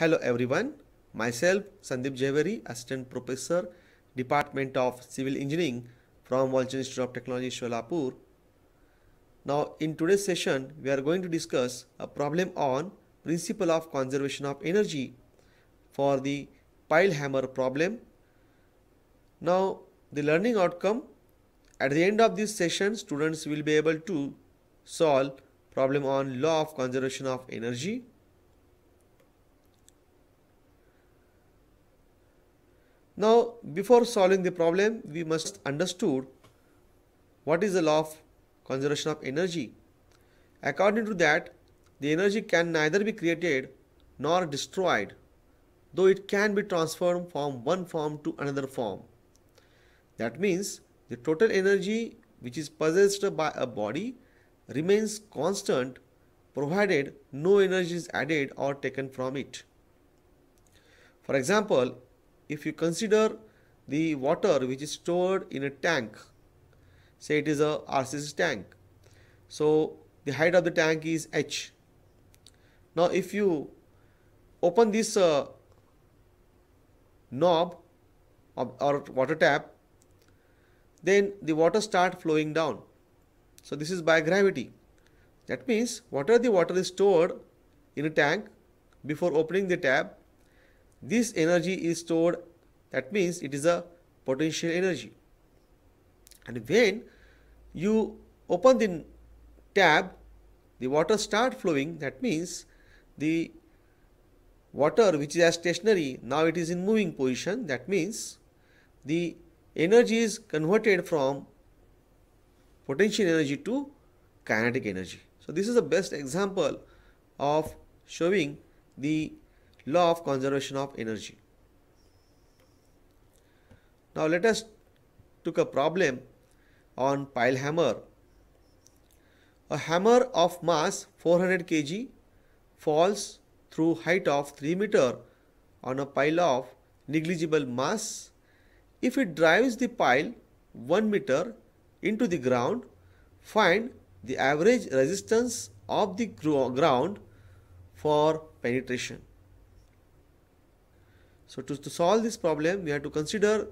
Hello everyone, myself Sandeep Jaivari, Assistant Professor, Department of Civil Engineering from Walchan Institute of Technology, Sholapur. Now in today's session, we are going to discuss a problem on principle of conservation of energy for the pile hammer problem. Now the learning outcome at the end of this session, students will be able to solve problem on law of conservation of energy Now, before solving the problem, we must understood what is the law of conservation of energy. According to that, the energy can neither be created nor destroyed, though it can be transformed from one form to another form. That means the total energy which is possessed by a body remains constant provided no energy is added or taken from it. For example, if you consider the water which is stored in a tank, say it is a RCC tank. So the height of the tank is H. Now if you open this uh, knob of, or water tap, then the water start flowing down. So this is by gravity. That means whatever the water is stored in a tank before opening the tap this energy is stored, that means it is a potential energy. And when you open the tab, the water start flowing, that means the water which is as stationary, now it is in moving position, that means the energy is converted from potential energy to kinetic energy. So this is the best example of showing the law of conservation of energy. Now let us took a problem on pile hammer. A hammer of mass 400 kg falls through height of 3 meter on a pile of negligible mass. If it drives the pile 1 meter into the ground, find the average resistance of the ground for penetration. So to, to solve this problem, we have to consider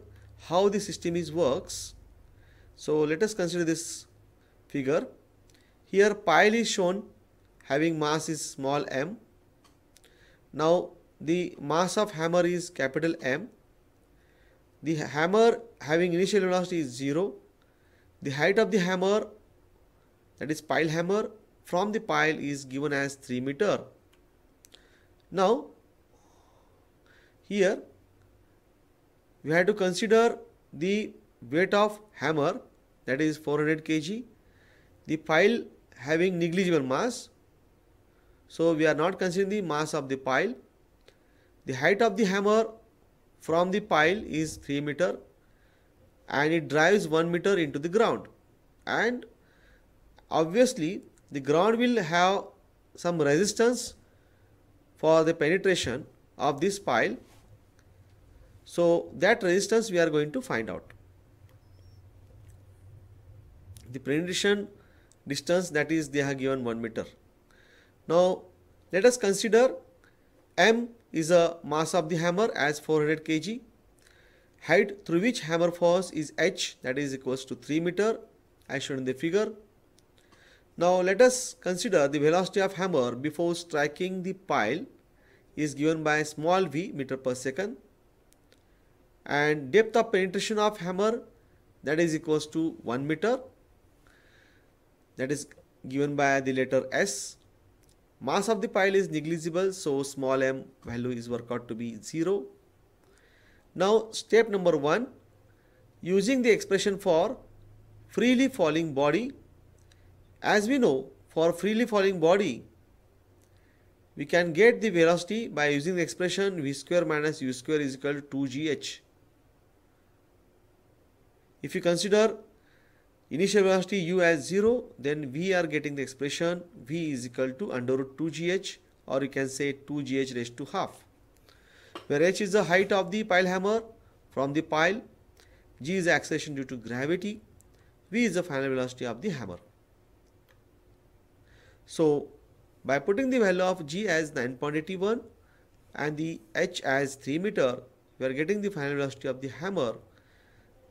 how the system is works. So let us consider this figure. Here pile is shown having mass is small m. Now the mass of hammer is capital M. The hammer having initial velocity is 0. The height of the hammer that is pile hammer from the pile is given as 3 meter. Now here we had to consider the weight of hammer that is 400 kg the pile having negligible mass so we are not considering the mass of the pile the height of the hammer from the pile is 3 meter and it drives 1 meter into the ground and obviously the ground will have some resistance for the penetration of this pile so that resistance we are going to find out. The penetration distance that is they have given 1 meter. Now let us consider M is a mass of the hammer as 400 kg. Height through which hammer falls is h that is equals to 3 meter as shown in the figure. Now let us consider the velocity of hammer before striking the pile is given by small v meter per second and depth of penetration of hammer that is equals to 1 meter that is given by the letter S. Mass of the pile is negligible so small m value is worked out to be 0. Now step number 1 using the expression for freely falling body as we know for freely falling body we can get the velocity by using the expression v square minus u square is equal to 2gh if you consider initial velocity u as 0, then we are getting the expression v is equal to under root 2gh or you can say 2gh raised to half. Where h is the height of the pile hammer from the pile, g is acceleration due to gravity, v is the final velocity of the hammer. So by putting the value of g as 9.81 and the h as 3 meter, we are getting the final velocity of the hammer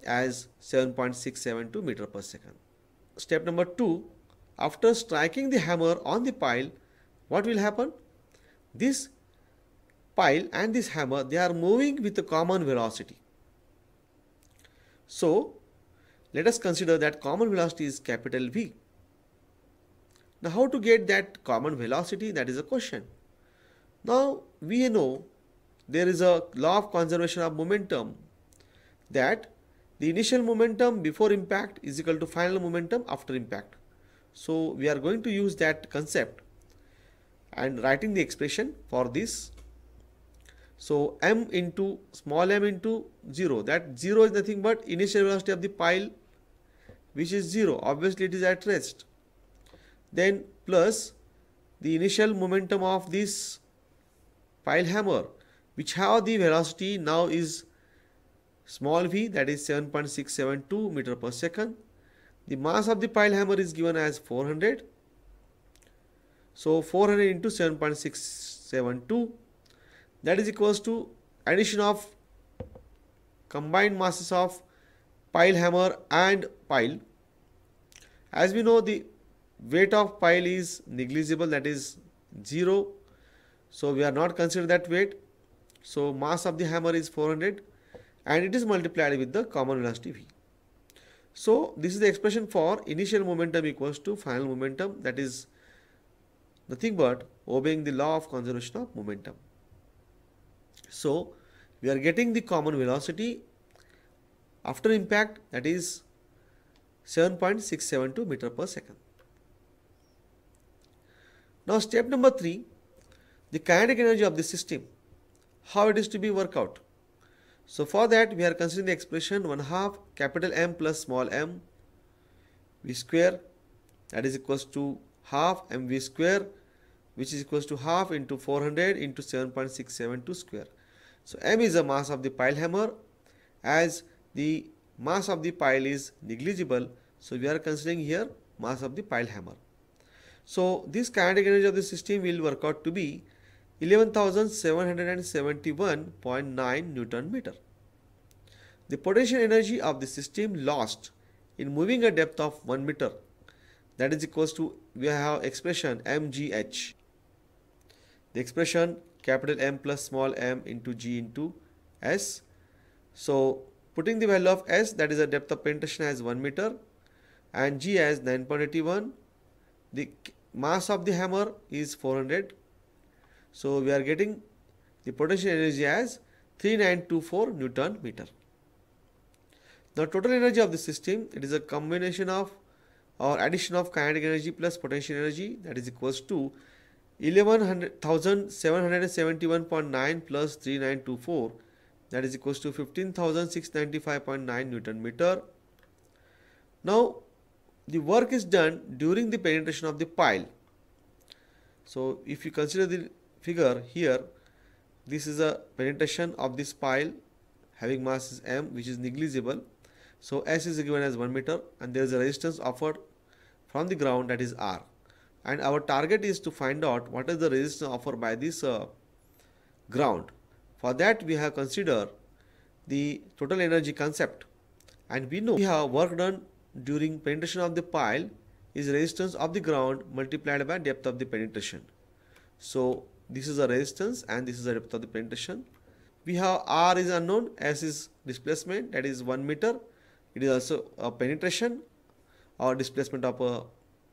as 7.672 meter per second. Step number 2, after striking the hammer on the pile, what will happen? This pile and this hammer, they are moving with a common velocity. So, let us consider that common velocity is capital V. Now, how to get that common velocity? That is a question. Now, we know there is a law of conservation of momentum that the initial momentum before impact is equal to final momentum after impact. So we are going to use that concept and writing the expression for this. So m into small m into 0 that 0 is nothing but initial velocity of the pile which is 0 obviously it is at rest then plus the initial momentum of this pile hammer which have the velocity now is small v that is 7.672 meter per second. The mass of the pile hammer is given as 400. So 400 into 7.672 that is equals to addition of combined masses of pile hammer and pile. As we know the weight of pile is negligible that is 0. So we are not considering that weight. So mass of the hammer is 400 and it is multiplied with the common velocity v. So this is the expression for initial momentum equals to final momentum that is nothing but obeying the law of conservation of momentum. So we are getting the common velocity after impact that is 7.672 meter per second. Now step number 3 the kinetic energy of the system how it is to be worked out. So for that we are considering the expression 1 half capital M plus small m v square that is equals to half mv square which is equals to half into 400 into 7.672 square. So m is the mass of the pile hammer as the mass of the pile is negligible. So we are considering here mass of the pile hammer. So this kinetic energy of the system will work out to be 11,771.9 Newton meter. The potential energy of the system lost in moving a depth of 1 meter that is equals to we have expression mgh. The expression capital M plus small m into g into s. So putting the value of s that is a depth of penetration as 1 meter and g as 9.81. The mass of the hammer is 400 so, we are getting the potential energy as 3924 Newton meter. Now, total energy of the system, it is a combination of or addition of kinetic energy plus potential energy that is equals to 11771.9 plus 3924 that is equals to 15695.9 Newton meter. Now, the work is done during the penetration of the pile. So, if you consider the figure here, this is a penetration of this pile having mass is m which is negligible. So S is given as 1 meter and there is a resistance offered from the ground that is R. And our target is to find out what is the resistance offered by this uh, ground. For that we have considered the total energy concept and we know we have work done during penetration of the pile is resistance of the ground multiplied by depth of the penetration. So this is a resistance and this is a depth of the penetration we have r is unknown as is displacement that is 1 meter it is also a penetration or displacement of a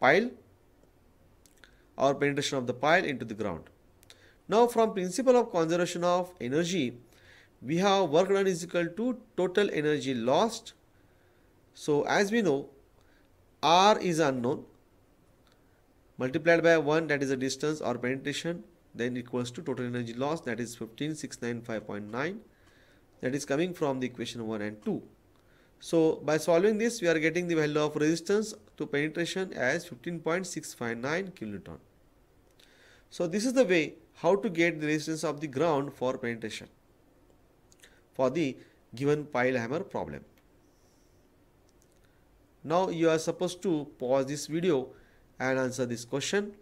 pile or penetration of the pile into the ground now from principle of conservation of energy we have work done is equal to total energy lost so as we know r is unknown multiplied by 1 that is a distance or penetration then equals to total energy loss that is 15695.9 that is coming from the equation 1 and 2. So by solving this we are getting the value of resistance to penetration as 15.659 kilonewton. So this is the way how to get the resistance of the ground for penetration for the given pile hammer problem. Now you are supposed to pause this video and answer this question.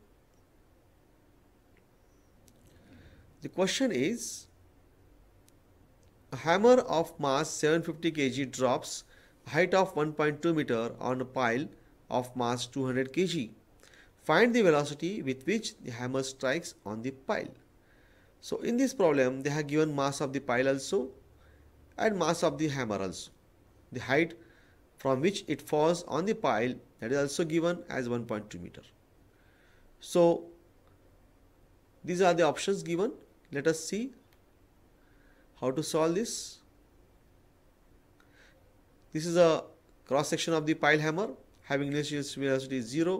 The question is a hammer of mass 750 kg drops height of 1.2 meter on a pile of mass 200 kg. Find the velocity with which the hammer strikes on the pile. So in this problem they have given mass of the pile also and mass of the hammer also. The height from which it falls on the pile that is also given as 1.2 meter. So these are the options given let us see how to solve this this is a cross section of the pile hammer having initial velocity is 0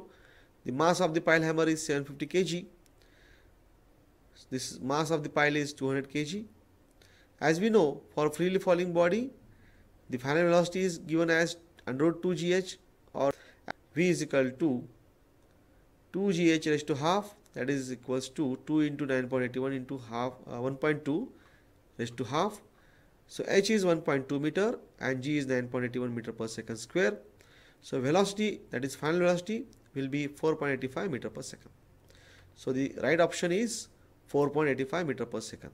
the mass of the pile hammer is 750 kg this mass of the pile is 200 kg as we know for freely falling body the final velocity is given as under root 2 gh or v is equal to 2 gh raised to half that is equals to 2 into 9.81 into half uh, 1.2 raised to half so h is 1.2 meter and g is 9.81 meter per second square so velocity that is final velocity will be 4.85 meter per second so the right option is 4.85 meter per second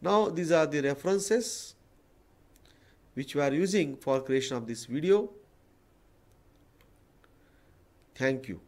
now these are the references which we are using for creation of this video Thank you.